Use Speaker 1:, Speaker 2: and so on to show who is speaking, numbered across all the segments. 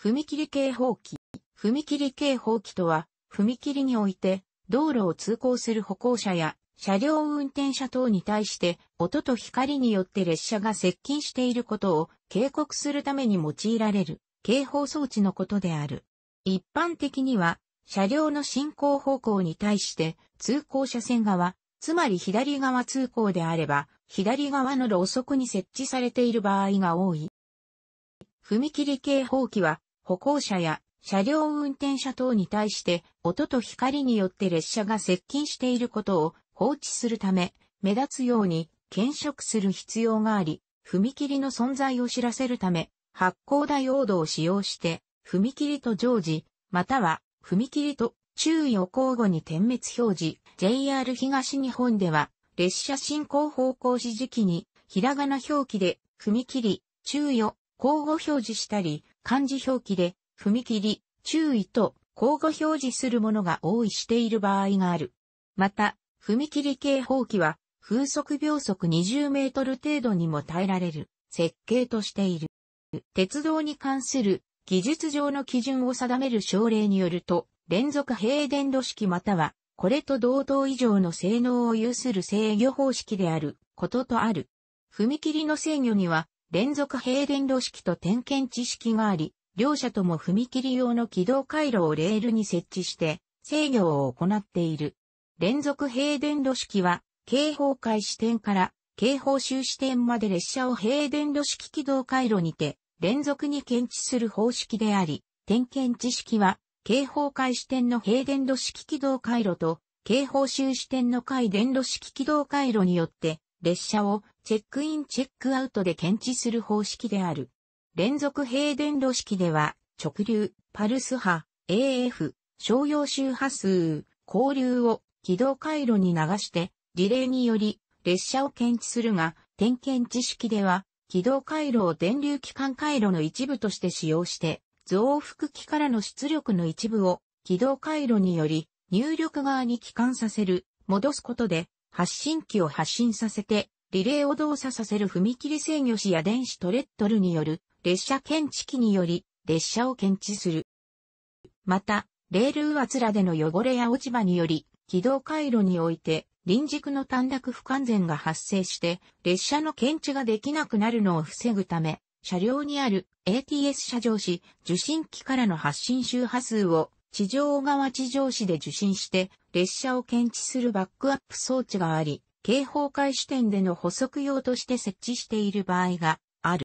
Speaker 1: 踏切警報器。踏切警報器とは、踏切において、道路を通行する歩行者や、車両運転者等に対して、音と光によって列車が接近していることを警告するために用いられる、警報装置のことである。一般的には、車両の進行方向に対して、通行車線側、つまり左側通行であれば、左側の路側に設置されている場合が多い。踏切警報器は歩行者や車両運転者等に対して音と光によって列車が接近していることを放置するため、目立つように検色する必要があり、踏切の存在を知らせるため、発光ダイオードを使用して、踏切と常時、または踏切と注意を交互に点滅表示、JR 東日本では、列車進行方向指示器に、ひらがな表記で、踏切、注意を交互表示したり、漢字表記で、踏切、注意と交互表示するものが多いしている場合がある。また、踏切警報器は、風速秒速20メートル程度にも耐えられる設計としている。鉄道に関する技術上の基準を定める省令によると、連続閉電路式または、これと同等以上の性能を有する制御方式であることとある。踏切の制御には連続閉電路式と点検知識があり、両者とも踏切用の軌道回路をレールに設置して制御を行っている。連続閉電路式は、警報開始点から警報終始点まで列車を閉電路式軌道回路にて連続に検知する方式であり、点検知識は、警報開始点の閉電路式軌道回路と、警報終始点の回電路式軌道回路によって、列車をチェックインチェックアウトで検知する方式である。連続閉電路式では、直流、パルス波、AF、商用周波数、交流を軌道回路に流して、リレーにより列車を検知するが、点検知識では、軌道回路を電流機関回路の一部として使用して、増幅器からの出力の一部を軌道回路により入力側に帰還させる、戻すことで発信機を発信させてリレーを動作させる踏切制御士や電子トレットルによる列車検知機により列車を検知する。また、レール上らでの汚れや落ち葉により、軌道回路において時軸の短絡不完全が発生して、列車の検知ができなくなるのを防ぐため、車両にある ATS 車上子受信機からの発信周波数を地上側地上子で受信して列車を検知するバックアップ装置があり、警報開始点での補足用として設置している場合がある。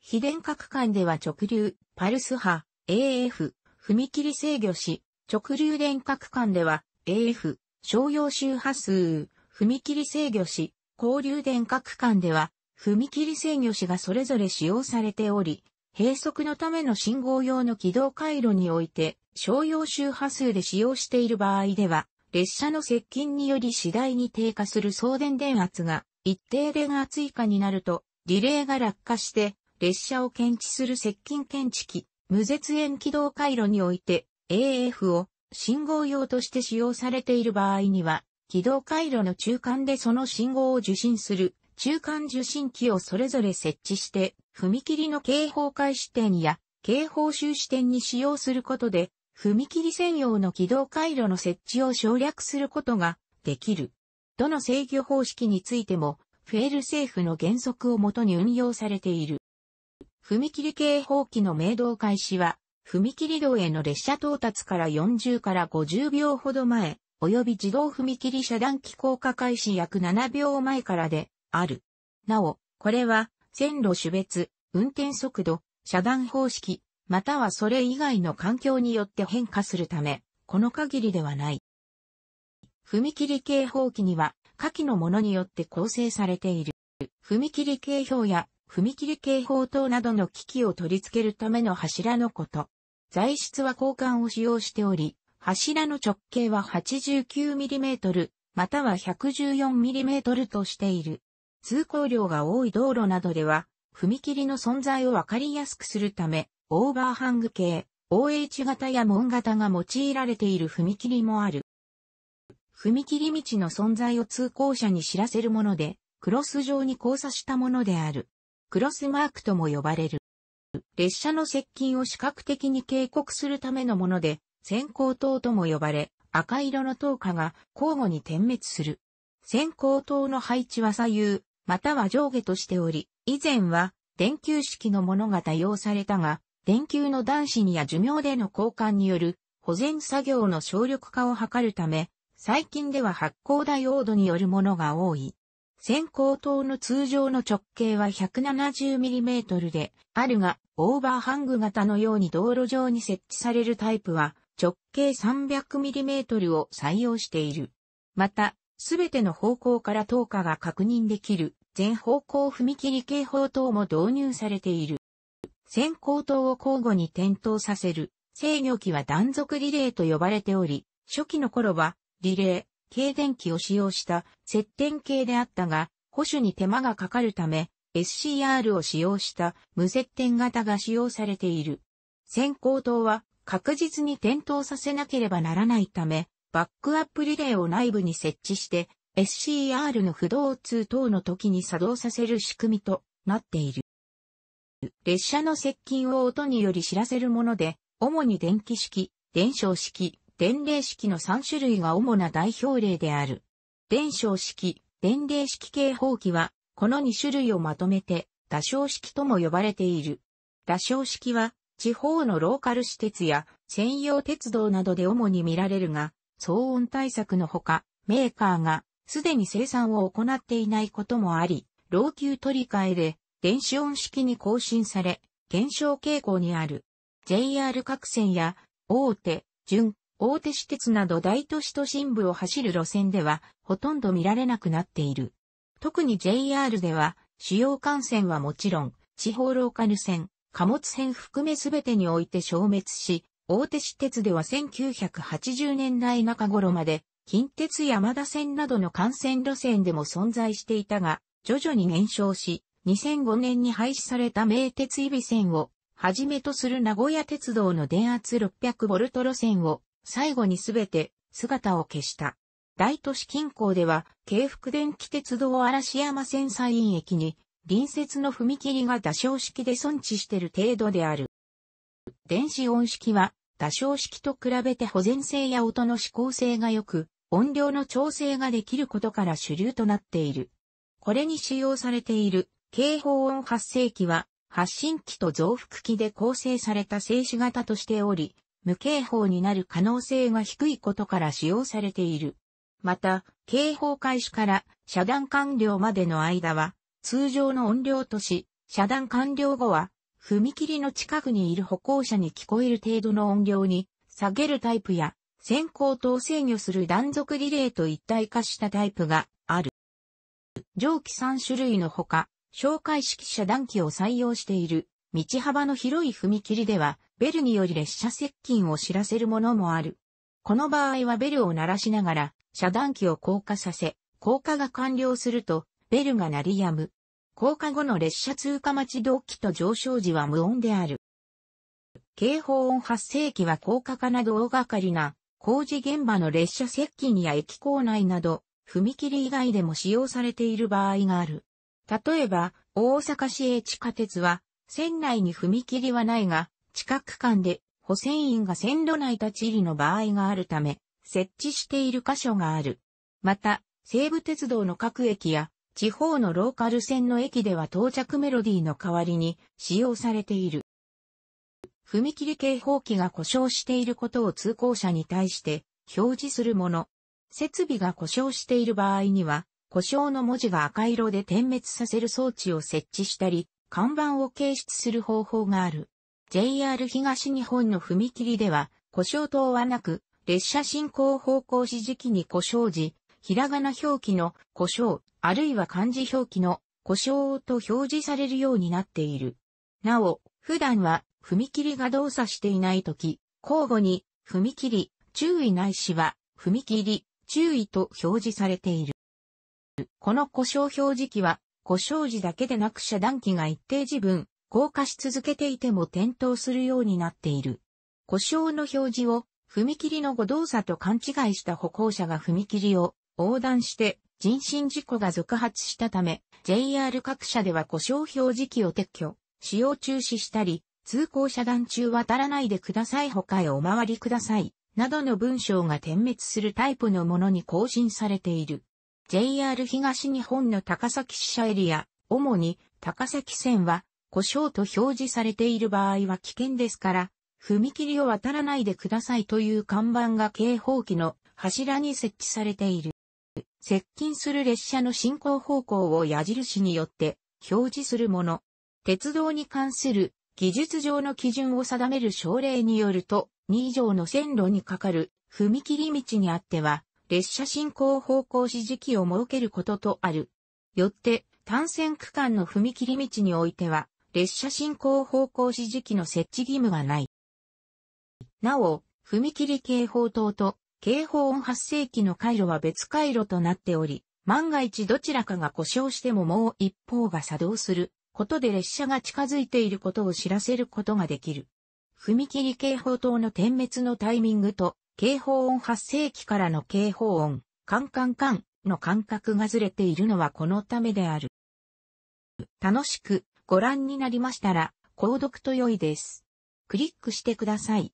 Speaker 1: 非電角間では直流、パルス波、AF、踏切制御し、直流電角間では AF、商用周波数、踏切制御し、交流電角間では踏切制御しがそれぞれ使用されており、閉塞のための信号用の軌道回路において、商用周波数で使用している場合では、列車の接近により次第に低下する送電電圧が一定電圧以下になると、リレーが落下して列車を検知する接近検知器、無絶縁軌道回路において AF を信号用として使用されている場合には、軌道回路の中間でその信号を受信する中間受信機をそれぞれ設置して、踏切の警報開始点や警報終支点に使用することで、踏切専用の軌道回路の設置を省略することができる。どの制御方式についても、フェールセーフの原則をもとに運用されている。踏切警報器の明動開始は、踏切道への列車到達から40から50秒ほど前、及び自動踏切遮断機降下開始約7秒前からで、ある。なお、これは、線路種別、運転速度、遮断方式、またはそれ以外の環境によって変化するため、この限りではない。踏切警報器には、下記のものによって構成されている。踏切警報や踏切警報等などの機器を取り付けるための柱のこと。材質は交換を使用しており、柱の直径は 89mm または 114mm としている。通行量が多い道路などでは、踏切の存在をわかりやすくするため、オーバーハング系、OH 型や門型が用いられている踏切もある。踏切道の存在を通行者に知らせるもので、クロス状に交差したものである。クロスマークとも呼ばれる。列車の接近を視覚的に警告するためのもので、先行灯とも呼ばれ、赤色の灯火が交互に点滅する。先行灯の配置は左右、または上下としており、以前は電球式のものが多用されたが、電球の男子にや寿命での交換による保全作業の省力化を図るため、最近では発光ダイオードによるものが多い。先行灯の通常の直径は 170mm であるが、オーバーハング型のように道路上に設置されるタイプは直径 300mm を採用している。また、すべての方向から灯火が確認できる全方向踏切警報灯も導入されている。先行灯を交互に点灯させる、制御機は断続リレーと呼ばれており、初期の頃は、リレー、軽電機を使用した接点系であったが、保守に手間がかかるため、SCR を使用した無接点型が使用されている。先行灯は確実に点灯させなければならないため、バックアップリレーを内部に設置して、SCR の不動通等の時に作動させる仕組みとなっている。列車の接近を音により知らせるもので、主に電気式、伝承式、電霊式の3種類が主な代表例である。伝承式、伝令式警報器は、この2種類をまとめて、打掌式とも呼ばれている。打掌式は、地方のローカル私鉄や専用鉄道などで主に見られるが、騒音対策のほか、メーカーがすでに生産を行っていないこともあり、老朽取り替えで電子音式に更新され、減少傾向にある。JR 各線や大手、準、大手私鉄など大都市都心部を走る路線ではほとんど見られなくなっている。特に JR では主要幹線はもちろん地方ローカル線、貨物線含め全てにおいて消滅し、大手私鉄では1980年代中頃まで近鉄山田線などの幹線路線でも存在していたが、徐々に減少し、2005年に廃止された名鉄伊備線をはじめとする名古屋鉄道の電圧 600V 路線を最後にすべて姿を消した。大都市近郊では、京福電気鉄道嵐山線西院駅に隣接の踏切が打照式で存置している程度である。電子音式は打照式と比べて保全性や音の指向性が良く、音量の調整ができることから主流となっている。これに使用されている警報音発生器は、発信機と増幅器で構成された静止型としており、無警報になる可能性が低いことから使用されている。また、警報開始から遮断完了までの間は、通常の音量とし、遮断完了後は、踏切の近くにいる歩行者に聞こえる程度の音量に下げるタイプや、先行等制御する断続リレーと一体化したタイプがある。上記3種類のほか、紹介式遮断機を採用している、道幅の広い踏切では、ベルにより列車接近を知らせるものもある。この場合はベルを鳴らしながら、遮断機を降下させ、降下が完了すると、ベルが鳴り止む。降下後の列車通過待ち同期と上昇時は無音である。警報音発生機は降下かなど大掛かりな工事現場の列車接近や駅構内など踏切以外でも使用されている場合がある。例えば、大阪市営地下鉄は、線内に踏切はないが、近く間で補線員が線路内立ち入りの場合があるため、設置している箇所がある。また、西武鉄道の各駅や、地方のローカル線の駅では到着メロディーの代わりに使用されている。踏切警報器が故障していることを通行者に対して表示するもの。設備が故障している場合には、故障の文字が赤色で点滅させる装置を設置したり、看板を掲出する方法がある。JR 東日本の踏切では、故障灯はなく、列車進行方向指示器に故障時、ひらがな表記の故障、あるいは漢字表記の故障と表示されるようになっている。なお、普段は踏切が動作していないとき、交互に踏切、注意ないしは踏切、注意と表示されている。この故障表示器は、故障時だけでなく遮断機が一定時分、硬化し続けていても点灯するようになっている。故障の表示を、踏切の誤動作と勘違いした歩行者が踏切を横断して人身事故が続発したため、JR 各社では故障表示器を撤去、使用中止したり、通行遮断中渡らないでください他へお回りください、などの文章が点滅するタイプのものに更新されている。JR 東日本の高崎支社エリア、主に高崎線は、故障と表示されている場合は危険ですから、踏切を渡らないでくださいという看板が警報機の柱に設置されている。接近する列車の進行方向を矢印によって表示するもの。鉄道に関する技術上の基準を定める省令によると、2以上の線路にかかる踏切道にあっては、列車進行方向指示器を設けることとある。よって、単線区間の踏切道においては、列車進行方向指示器の設置義務がない。なお、踏切警報灯と警報音発生器の回路は別回路となっており、万が一どちらかが故障してももう一方が作動することで列車が近づいていることを知らせることができる。踏切警報灯の点滅のタイミングと警報音発生器からの警報音、カンカンカンの感覚がずれているのはこのためである。楽しくご覧になりましたら、購読と良いです。クリックしてください。